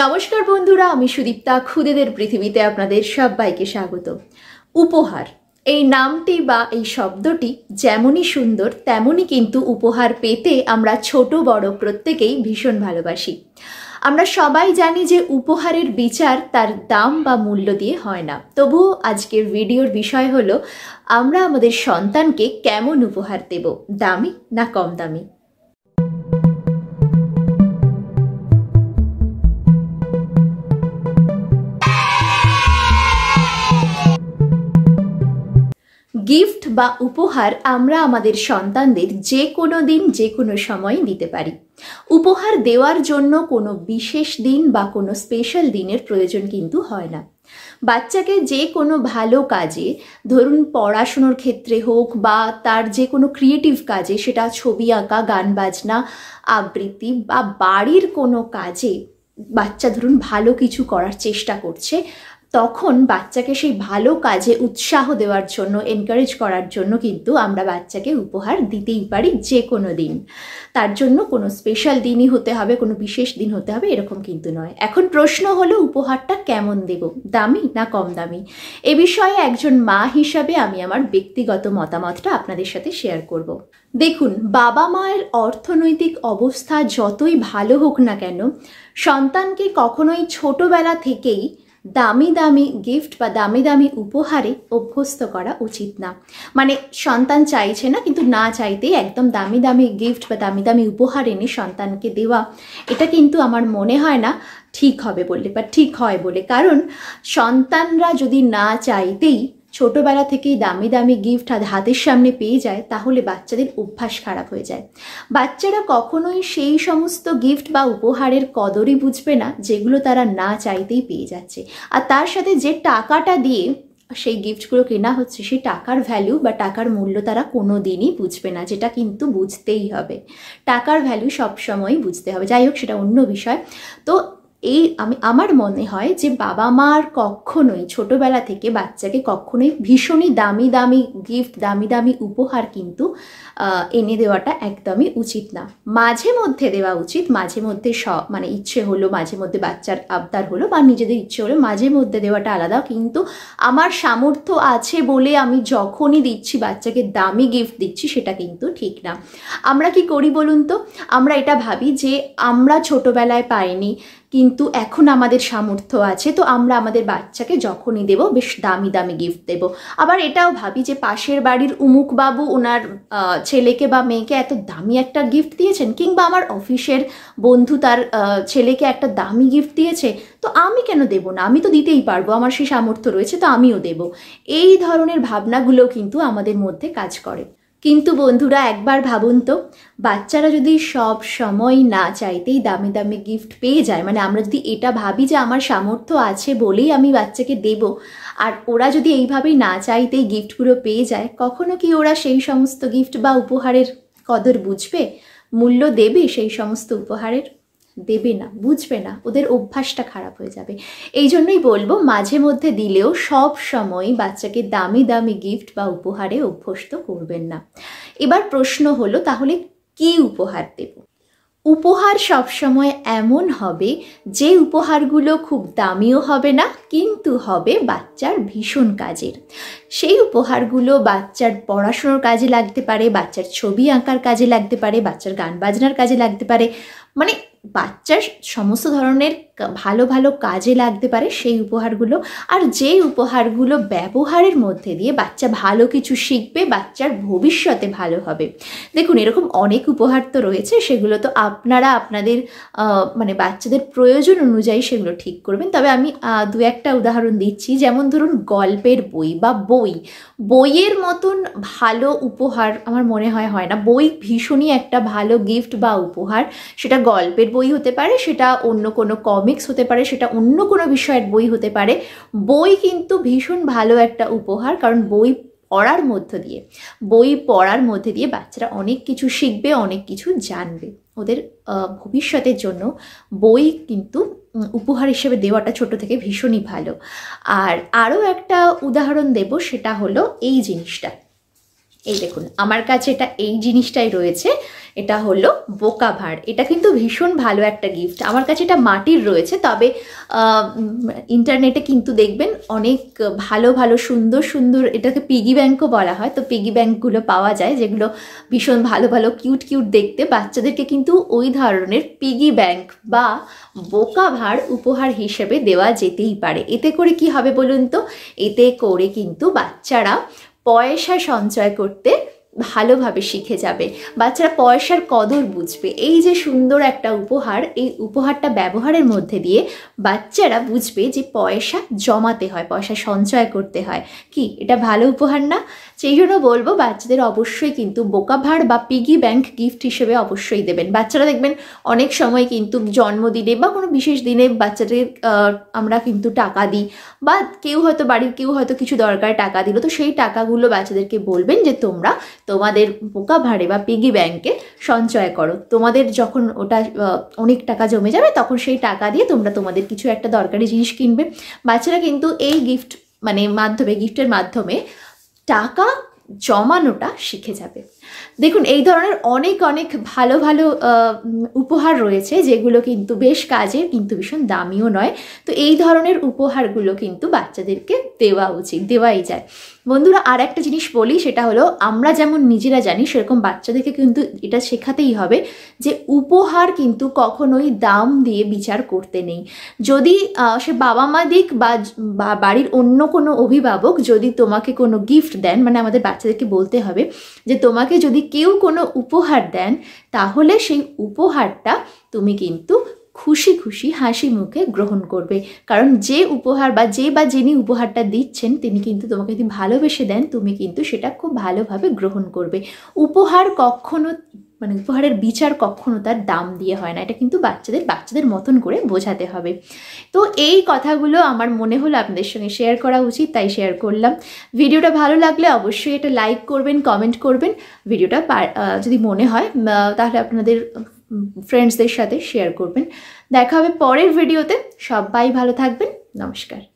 নমস্কার বন্ধুরা আমি সুদীপ্তা খুদেদের পৃথিবীতে আপনাদের সবাইকে স্বাগত উপহার এই নামটি বা এই শব্দটি যেমনই সুন্দর তেমনই কিন্তু উপহার পেতে আমরা ছোট বড় প্রত্যেকেই ভীষণ ভালোবাসি আমরা সবাই জানি যে উপহারের বিচার তার দাম বা মূল্য দিয়ে হয় না তবুও আজকের ভিডিওর বিষয় হলো আমরা আমাদের সন্তানকে কেমন উপহার দেব দামি না কম দামি বা উপহার আমরা আমাদের সন্তানদের যে কোনো দিন যে কোনো সময় দিতে পারি উপহার দেওয়ার জন্য কোনো বিশেষ দিন বা কোনো স্পেশাল দিনের প্রয়োজন কিন্তু হয় না বাচ্চাকে যে কোনো ভালো কাজে ধরুন পড়াশুনোর ক্ষেত্রে হোক বা তার যে কোনো ক্রিয়েটিভ কাজে সেটা ছবি আঁকা গান বাজনা আবৃত্তি বা বাড়ির কোনো কাজে বাচ্চা ধরুন ভালো কিছু করার চেষ্টা করছে তখন বাচ্চাকে সেই ভালো কাজে উৎসাহ দেওয়ার জন্য এনকারেজ করার জন্য কিন্তু আমরা বাচ্চাকে উপহার দিতেই পারি যে কোনো দিন তার জন্য কোনো স্পেশাল দিনই হতে হবে কোনো বিশেষ দিন হতে হবে এরকম কিন্তু নয় এখন প্রশ্ন হলো উপহারটা কেমন দেব দামি না কম দামি এ বিষয়ে একজন মা হিসাবে আমি আমার ব্যক্তিগত মতামতটা আপনাদের সাথে শেয়ার করব। দেখুন বাবা মায়ের অর্থনৈতিক অবস্থা যতই ভালো হোক না কেন সন্তানকে কখনোই ছোটবেলা থেকেই দামি দামি গিফট বা দামি দামি উপহারে অভ্যস্ত করা উচিত না মানে সন্তান চাইছে না কিন্তু না চাইতেই একদম দামি দামি গিফট বা দামি দামি উপহার এনে সন্তানকে দেওয়া এটা কিন্তু আমার মনে হয় না ঠিক হবে বলে বা ঠিক হয় বলে কারণ সন্তানরা যদি না চাইতেই ছোটোবেলা থেকেই দামি দামি গিফট হাতের সামনে পেয়ে যায় তাহলে বাচ্চাদের অভ্যাস খারাপ হয়ে যায় বাচ্চারা কখনোই সেই সমস্ত গিফট বা উপহারের কদরই বুঝবে না যেগুলো তারা না চাইতেই পেয়ে যাচ্ছে আর তার সাথে যে টাকাটা দিয়ে সেই গিফটগুলো কেনা হচ্ছে সেই টাকার ভ্যালু বা টাকার মূল্য তারা কোনো দিনই বুঝবে না যেটা কিন্তু বুঝতেই হবে টাকার ভ্যালু সবসময়ই বুঝতে হবে যাই হোক সেটা অন্য বিষয় তো এই আমি আমার মনে হয় যে বাবা মার কখনোই ছোটবেলা থেকে বাচ্চাকে কখনোই ভীষণই দামি দামি গিফট দামি দামি উপহার কিন্তু এনে দেওয়াটা একদমই উচিত না মাঝে মধ্যে দেওয়া উচিত মাঝে মধ্যে স মানে ইচ্ছে হলো মাঝে মধ্যে বাচ্চার আবদার হলো বা নিজেদের ইচ্ছে হলো মাঝে মধ্যে দেওয়াটা আলাদা কিন্তু আমার সামর্থ্য আছে বলে আমি যখনই দিচ্ছি বাচ্চাকে দামি গিফট দিচ্ছি সেটা কিন্তু ঠিক না আমরা কি করি বলুন তো আমরা এটা ভাবি যে আমরা ছোটবেলায় পাইনি কিন্তু এখন আমাদের সামর্থ্য আছে তো আমরা আমাদের বাচ্চাকে যখনই দেব বেশ দামি দামি গিফট দেব আবার এটাও ভাবি যে পাশের বাড়ির উমুক বাবু ওনার ছেলেকে বা মেয়েকে এত দামি একটা গিফট দিয়েছেন কিংবা আমার অফিসের বন্ধু তার ছেলেকে একটা দামি গিফট দিয়েছে তো আমি কেন দেব না আমি তো দিতেই পারবো আমার সেই সামর্থ্য রয়েছে তো আমিও দেব এই ধরনের ভাবনাগুলো কিন্তু আমাদের মধ্যে কাজ করে কিন্তু বন্ধুরা একবার ভাবুন তো বাচ্চারা যদি সব সময় না চাইতেই দামি দামি গিফট পেয়ে যায় মানে আমরা যদি এটা ভাবি যে আমার সামর্থ্য আছে বলেই আমি বাচ্চাকে দেব আর ওরা যদি এইভাবেই না চাইতেই গিফটগুলো পেয়ে যায় কখনো কি ওরা সেই সমস্ত গিফট বা উপহারের কদর বুঝবে মূল্য দেবে সেই সমস্ত উপহারের দেবে না বুঝবে না ওদের অভ্যাসটা খারাপ হয়ে যাবে এই জন্যই বলবো মাঝে মধ্যে দিলেও সব সময় বাচ্চাকে দামি দামি গিফট বা উপহারে অভ্যস্ত করবেন না এবার প্রশ্ন হলো তাহলে কি উপহার দেব উপহার সবসময় এমন হবে যে উপহারগুলো খুব দামিও হবে না কিন্তু হবে বাচ্চার ভীষণ কাজের সেই উপহারগুলো বাচ্চার পড়াশুনোর কাজে লাগতে পারে বাচ্চার ছবি আঁকার কাজে লাগতে পারে বাচ্চার গান বাজনার কাজে লাগতে পারে মানে বাচ্চার সমস্ত ধরনের ভালো ভালো কাজে লাগতে পারে সেই উপহারগুলো আর যে উপহারগুলো ব্যবহারের মধ্যে দিয়ে বাচ্চা ভালো কিছু শিখবে বাচ্চার ভবিষ্যতে ভালো হবে দেখুন এরকম অনেক উপহার তো রয়েছে সেগুলো তো আপনারা আপনাদের মানে বাচ্চাদের প্রয়োজন অনুযায়ী সেগুলো ঠিক করবেন তবে আমি দু একটা উদাহরণ দিচ্ছি যেমন ধরুন গল্পের বই বা বই বইয়ের মতন ভালো উপহার আমার মনে হয় হয় না বই ভীষণই একটা ভালো গিফট বা উপহার সেটা গল্পের বই হতে পারে সেটা অন্য কোনো কমে কমিক্স হতে পারে সেটা অন্য কোনো বিষয়ের বই হতে পারে বই কিন্তু ভীষণ ভালো একটা উপহার কারণ বই পড়ার মধ্য দিয়ে বই পড়ার মধ্যে দিয়ে বাচ্চারা অনেক কিছু শিখবে অনেক কিছু জানবে ওদের ভবিষ্যতের জন্য বই কিন্তু উপহার হিসেবে দেওয়াটা ছোট থেকে ভীষণই ভালো আর আরও একটা উদাহরণ দেব সেটা হলো এই জিনিসটা এই দেখুন আমার কাছে এটা এই জিনিসটাই রয়েছে এটা হলো বোকা ভার এটা কিন্তু ভীষণ ভালো একটা গিফট আমার কাছে এটা মাটির রয়েছে তবে ইন্টারনেটে কিন্তু দেখবেন অনেক ভালো ভালো সুন্দর সুন্দর এটাকে পিগি ব্যাংকও বলা হয় তো পিগি ব্যাঙ্কগুলো পাওয়া যায় যেগুলো ভীষণ ভালো ভালো কিউট কিউট দেখতে বাচ্চাদেরকে কিন্তু ওই ধরনের পিগি ব্যাঙ্ক বা বোকা ভার উপহার হিসেবে দেওয়া যেতেই পারে এতে করে কি হবে বলুন তো এতে করে কিন্তু বাচ্চারা পয়সা সঞ্চয় করতে ভালোভাবে শিখে যাবে বাচ্চারা পয়সার কদর বুঝবে এই যে সুন্দর একটা উপহার এই উপহারটা ব্যবহারের মধ্যে দিয়ে বাচ্চারা বুঝবে যে পয়সা জমাতে হয় পয়সা সঞ্চয় করতে হয় কি এটা ভালো উপহার না সেই জন্য বলবো বাচ্চাদের অবশ্যই কিন্তু বোকাভার বা পিগি ব্যাংক গিফট হিসেবে অবশ্যই দেবেন বাচ্চারা দেখবেন অনেক সময় কিন্তু জন্মদিনে বা কোনো বিশেষ দিনে বাচ্চাদের আমরা কিন্তু টাকা দিই বা কেউ হয়তো বাড়ির কেউ হয়তো কিছু দরকার টাকা দিল তো সেই টাকাগুলো বাচ্চাদেরকে বলবেন যে তোমরা তোমাদের পোকা ভাড়ে বা পিগি ব্যাংকে সঞ্চয় করো তোমাদের যখন ওটা অনেক টাকা জমে যাবে তখন সেই টাকা দিয়ে তোমরা তোমাদের কিছু একটা দরকারি জিনিস কিনবে বাচ্চারা কিন্তু এই গিফট মানে মাধ্যমে গিফটের মাধ্যমে টাকা জমানোটা শিখে যাবে দেখুন এই ধরনের অনেক অনেক ভালো ভালো উপহার রয়েছে যেগুলো কিন্তু বেশ কাজের কিন্তু ভীষণ দামিও নয় তো এই ধরনের উপহারগুলো কিন্তু বাচ্চাদেরকে দেওয়া উচিত দেওয়াই যায় বন্ধুরা আর একটা জিনিস বলি সেটা হলো আমরা যেমন নিজেরা জানি সেরকম বাচ্চাদেরকে কিন্তু এটা শেখাতেই হবে যে উপহার কিন্তু কখনোই দাম দিয়ে বিচার করতে নেই যদি সে বাবা মা দিক বা বাড়ির অন্য কোনো অভিভাবক যদি তোমাকে কোনো গিফট দেন মানে আমাদের বাচ্চাদেরকে বলতে হবে যে তোমাকে যদি কেউ কোনো উপহার দেন তাহলে সেই উপহারটা তুমি কিন্তু খুশি খুশি হাসি মুখে গ্রহণ করবে কারণ যে উপহার বা যে বা যিনি উপহারটা দিচ্ছেন তিনি কিন্তু তোমাকে যদি ভালোবেসে দেন তুমি কিন্তু সেটা খুব ভালোভাবে গ্রহণ করবে উপহার কখনো মানে উপহারের বিচার কখনো তার দাম দিয়ে হয় না এটা কিন্তু বাচ্চাদের বাচ্চাদের মতন করে বোঝাতে হবে তো এই কথাগুলো আমার মনে হলো আপনাদের সঙ্গে শেয়ার করা উচিত তাই শেয়ার করলাম ভিডিওটা ভালো লাগলে অবশ্যই এটা লাইক করবেন কমেন্ট করবেন ভিডিওটা যদি মনে হয় তাহলে আপনাদের ফ্রেন্ডসদের সাথে শেয়ার করবেন দেখা হবে পরের ভিডিওতে সবাই ভালো থাকবেন নমস্কার